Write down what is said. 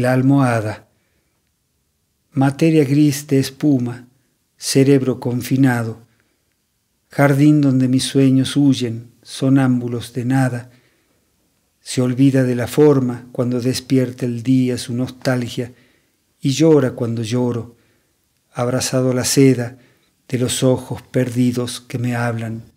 la almohada, materia gris de espuma, cerebro confinado, jardín donde mis sueños huyen, sonámbulos de nada, se olvida de la forma cuando despierta el día su nostalgia y llora cuando lloro, abrazado a la seda de los ojos perdidos que me hablan.